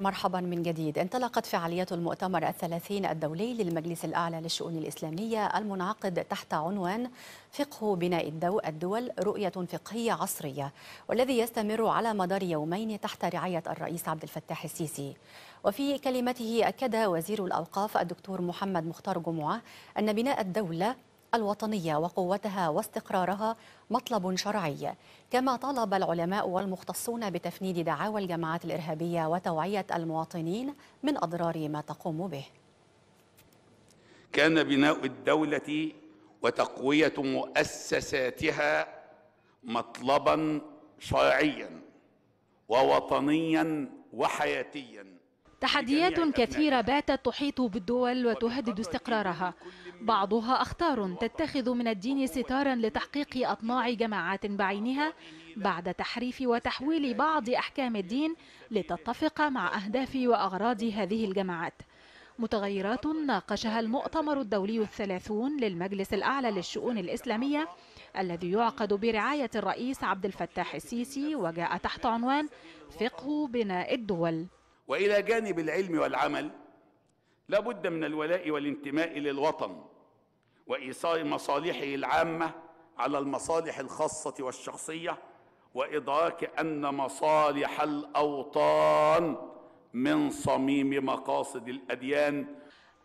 مرحبا من جديد انطلقت فعاليات المؤتمر الثلاثين الدولي للمجلس الأعلى للشؤون الإسلامية المنعقد تحت عنوان فقه بناء الدو الدول رؤية فقهية عصرية والذي يستمر على مدار يومين تحت رعاية الرئيس عبد الفتاح السيسي وفي كلمته أكد وزير الأوقاف الدكتور محمد مختار جمعة أن بناء الدولة الوطنية وقوتها واستقرارها مطلب شرعي كما طالب العلماء والمختصون بتفنيد دعاوى الجماعات الإرهابية وتوعية المواطنين من أضرار ما تقوم به كان بناء الدولة وتقوية مؤسساتها مطلبا شرعيا ووطنيا وحياتيا تحديات كثيرة باتت تحيط بالدول وتهدد استقرارها بعضها أخطار تتخذ من الدين ستارا لتحقيق أطماع جماعات بعينها بعد تحريف وتحويل بعض أحكام الدين لتتفق مع أهداف وأغراض هذه الجماعات متغيرات ناقشها المؤتمر الدولي الثلاثون للمجلس الأعلى للشؤون الإسلامية الذي يعقد برعاية الرئيس عبد الفتاح السيسي وجاء تحت عنوان فقه بناء الدول والى جانب العلم والعمل لا بد من الولاء والانتماء للوطن وايصال مصالحه العامه على المصالح الخاصه والشخصيه وادراك ان مصالح الاوطان من صميم مقاصد الاديان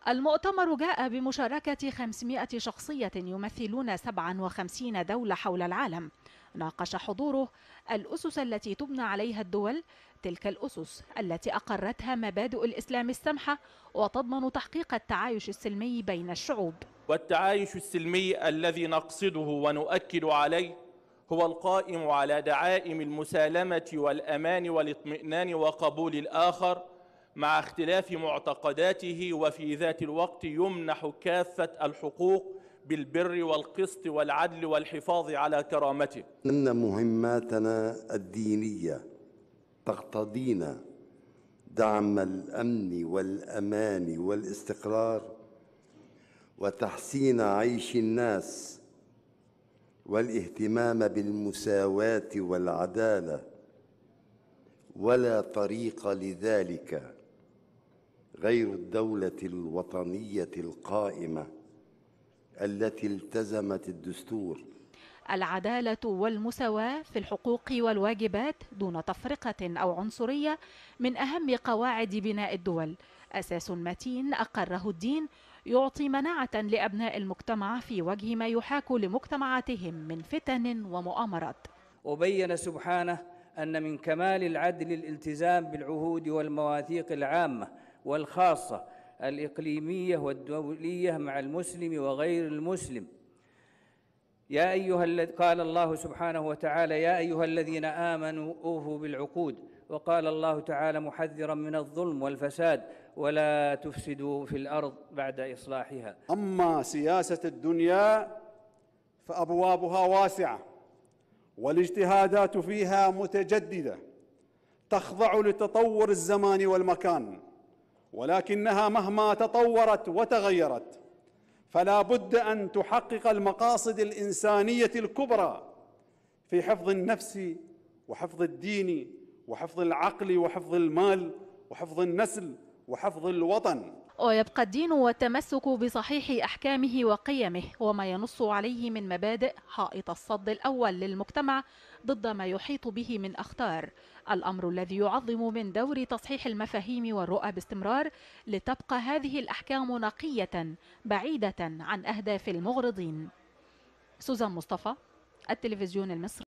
المؤتمر جاء بمشاركة 500 شخصية يمثلون 57 دولة حول العالم ناقش حضوره الأسس التي تبنى عليها الدول تلك الأسس التي أقرتها مبادئ الإسلام السمحة وتضمن تحقيق التعايش السلمي بين الشعوب والتعايش السلمي الذي نقصده ونؤكد عليه هو القائم على دعائم المسالمة والأمان والاطمئنان وقبول الآخر مع اختلاف معتقداته وفي ذات الوقت يمنح كافة الحقوق بالبر والقسط والعدل والحفاظ على كرامته ان مهماتنا الدينيه تقتضينا دعم الامن والامان والاستقرار وتحسين عيش الناس والاهتمام بالمساواه والعداله ولا طريق لذلك غير الدوله الوطنيه القائمه التي التزمت الدستور العدالة والمساواة في الحقوق والواجبات دون تفرقة أو عنصرية من أهم قواعد بناء الدول أساس متين أقره الدين يعطي مناعة لأبناء المجتمع في وجه ما يحاك لمجتمعاتهم من فتن ومؤامرات وبين سبحانه أن من كمال العدل الالتزام بالعهود والمواثيق العامة والخاصة الإقليمية والدولية مع المسلم وغير المسلم يا أيها قال الله سبحانه وتعالى يا أيها الذين آمنوا أوفوا بالعقود وقال الله تعالى محذرا من الظلم والفساد ولا تفسدوا في الأرض بعد إصلاحها أما سياسة الدنيا فأبوابها واسعة والاجتهادات فيها متجددة تخضع لتطور الزمان والمكان ولكنها مهما تطورت وتغيرت فلا بد ان تحقق المقاصد الانسانيه الكبرى في حفظ النفس وحفظ الدين وحفظ العقل وحفظ المال وحفظ النسل وحفظ الوطن ويبقى الدين والتمسك بصحيح أحكامه وقيمه وما ينص عليه من مبادئ حائط الصد الأول للمجتمع ضد ما يحيط به من أخطار الأمر الذي يعظم من دور تصحيح المفاهيم والرؤى باستمرار لتبقى هذه الأحكام نقية بعيدة عن أهداف المغرضين سوزان مصطفى التلفزيون المصري